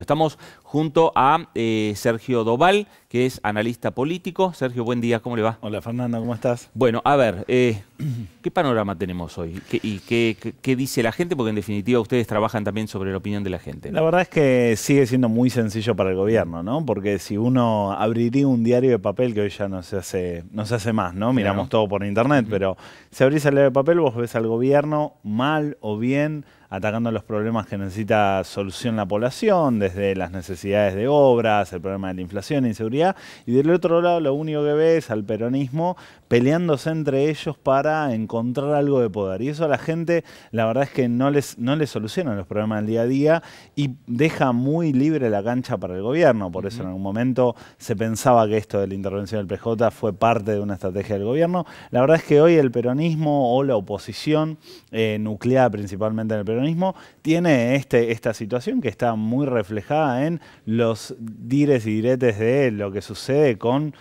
Estamos junto a eh, Sergio Doval, que es analista político. Sergio, buen día, ¿cómo le va? Hola Fernanda, ¿cómo estás? Bueno, a ver, eh, ¿Qué panorama tenemos hoy? ¿Y qué, dice la gente? Porque en definitiva ustedes trabajan también sobre la opinión de la gente. La verdad es que sigue siendo muy sencillo para el gobierno, ¿no? Porque si uno abriría un diario de papel, que hoy ya no se hace, no se hace más, ¿no? Miramos todo por internet, pero si abrís el diario de papel, vos ves al gobierno mal o bien atacando los problemas que necesita solución la población, desde las necesidades de obras, el problema de la inflación, e inseguridad, y del otro lado lo único que ves al peronismo peleándose entre ellos para encontrar algo de poder. Y eso a la gente, la verdad es que no les, no solucionan los problemas del día a día y deja muy libre la cancha para el gobierno. Por eso en algún momento se pensaba que esto de la intervención del PJ fue parte de una estrategia del gobierno. La verdad es que hoy el peronismo o la oposición, eh, nucleada principalmente en el peronismo, tiene este, esta situación que está muy reflejada en los dires y diretes de lo que sucede con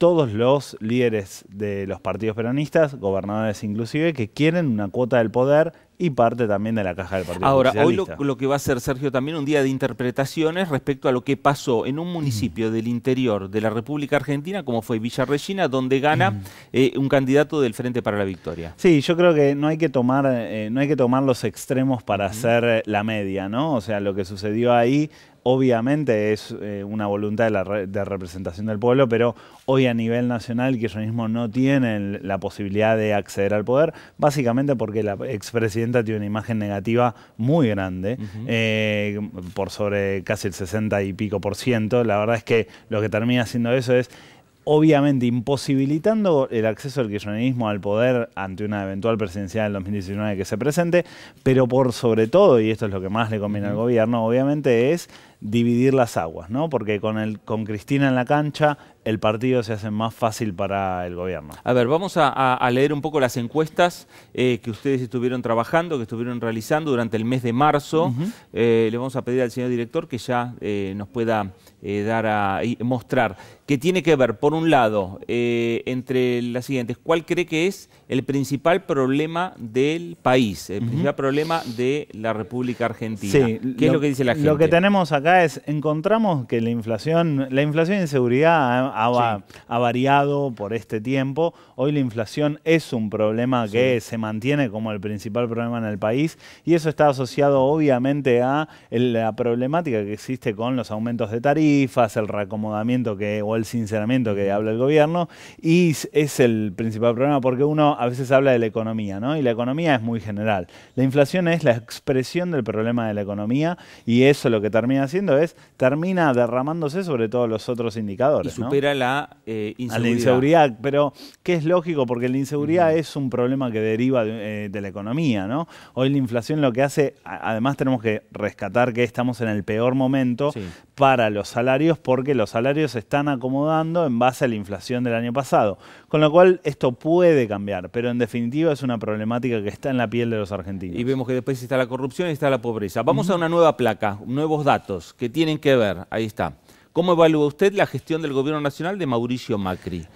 todos los líderes de los partidos peronistas, gobernadores inclusive, que quieren una cuota del poder y parte también de la caja del Partido Ahora, hoy lo, que va a ser, Sergio, también un día de interpretaciones respecto a lo que pasó en un municipio mm. del interior de la República Argentina, como fue Villa donde gana mm. eh, un candidato del Frente para la Victoria. Sí, yo creo que no hay que tomar, eh, no hay que tomar los extremos para hacer eh, la media, ¿no? O sea, lo que sucedió ahí Obviamente es eh, una voluntad de, representación del pueblo, pero hoy a nivel nacional el kirchnerismo no tiene la posibilidad de acceder al poder, básicamente porque la expresidenta tiene una imagen negativa muy grande, eh, por sobre casi el 60 y pico por ciento. La verdad es que lo que termina haciendo eso es obviamente imposibilitando el acceso del kirchnerismo al poder ante una eventual presidencial del 2019 que se presente, pero por sobre todo, y esto es lo que más le conviene al gobierno, obviamente es dividir las aguas, ¿no? Porque con, el, con Cristina en la cancha, el partido se hace más fácil para el gobierno. A ver, vamos a, leer un poco las encuestas eh, que ustedes estuvieron trabajando, que estuvieron realizando durante el mes de marzo. Eh, le vamos a pedir al señor director que ya eh, nos pueda dar a mostrar qué tiene que ver, por un lado, entre las siguientes, ¿cuál cree que es el principal problema del país, el principal problema de la República Argentina? Sí, ¿Qué es lo que dice la gente? Lo que tenemos acá es encontramos que la inflación, la inflación y inseguridad ha, variado por este tiempo. Hoy la inflación es un problema que se mantiene como el principal problema en el país y eso está asociado obviamente a la problemática que existe con los aumentos de tarifas, el reacomodamiento que, o el sinceramiento que habla el gobierno y es el principal problema porque uno a veces habla de la economía, ¿no? Y la economía es muy general. La inflación es la expresión del problema de la economía y eso lo que termina haciendo es termina derramándose sobre todos los otros indicadores, era la inseguridad. Eh, a la inseguridad, pero que es lógico porque la inseguridad es un problema que deriva eh, de, la economía, ¿no? Hoy la inflación lo que hace, además tenemos que rescatar que estamos en el peor momento para los salarios porque los salarios se están acomodando en base a la inflación del año pasado, con lo cual esto puede cambiar, pero en definitiva es una problemática que está en la piel de los argentinos. Y vemos que después está la corrupción y está la pobreza. Vamos a una nueva placa, nuevos datos que tienen que ver, ahí está. ¿Cómo evalúa usted la gestión del gobierno nacional de Mauricio Macri?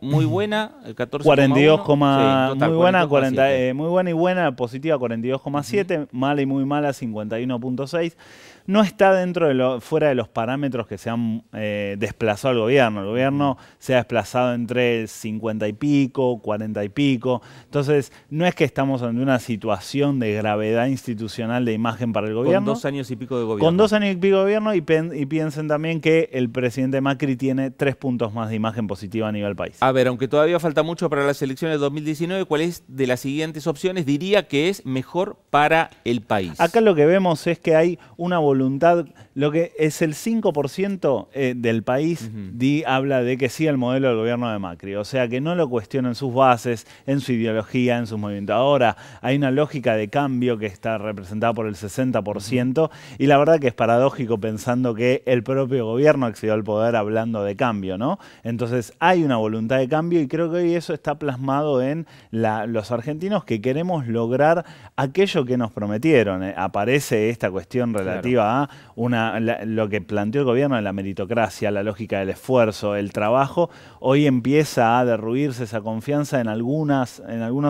muy, buena, el 42, muy buena, eh, muy buena y buena, positiva 42,7, mala y muy mala 51,6. No está dentro de lo, fuera de los parámetros que se han eh, desplazado al gobierno. El gobierno se ha desplazado entre 50 y pico, 40 y pico. Entonces, no es que estamos ante una situación de gravedad institucional de imagen para el gobierno. Con dos años y pico de gobierno. Con dos años y pico de gobierno y piensen también que el presidente Macri tiene tres puntos más de imagen positiva a nivel país. A ver, aunque todavía falta mucho para las elecciones de 2019, ¿cuál es de las siguientes opciones? Diría que es mejor para el país. Acá lo que vemos es que hay una voluntad, lo que es el 5% eh, del país habla de que sí el modelo del gobierno de Macri, o sea que no lo cuestionan sus bases, en su ideología, en sus movimientos. Ahora hay una lógica de cambio que está representada por el 60% y la verdad que es paradójico pensando que el propio gobierno gobierno accedió al poder hablando de cambio, ¿no? Entonces hay una voluntad de cambio y creo que hoy eso está plasmado en los argentinos que queremos lograr aquello que nos prometieron. Eh, aparece esta cuestión relativa a lo que planteó el gobierno de la meritocracia, la lógica del esfuerzo, el trabajo. Hoy empieza a derruirse esa confianza en, algunos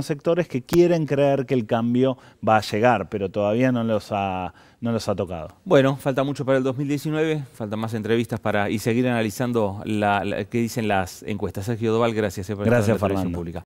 sectores que quieren creer que el cambio va a llegar, pero todavía no los ha, no los ha tocado. Bueno, falta mucho para el 2019, falta más entre entrevistas para y seguir analizando la, qué dicen las encuestas. Sergio Doval, gracias. Eh, por gracias, Fernando. Pública.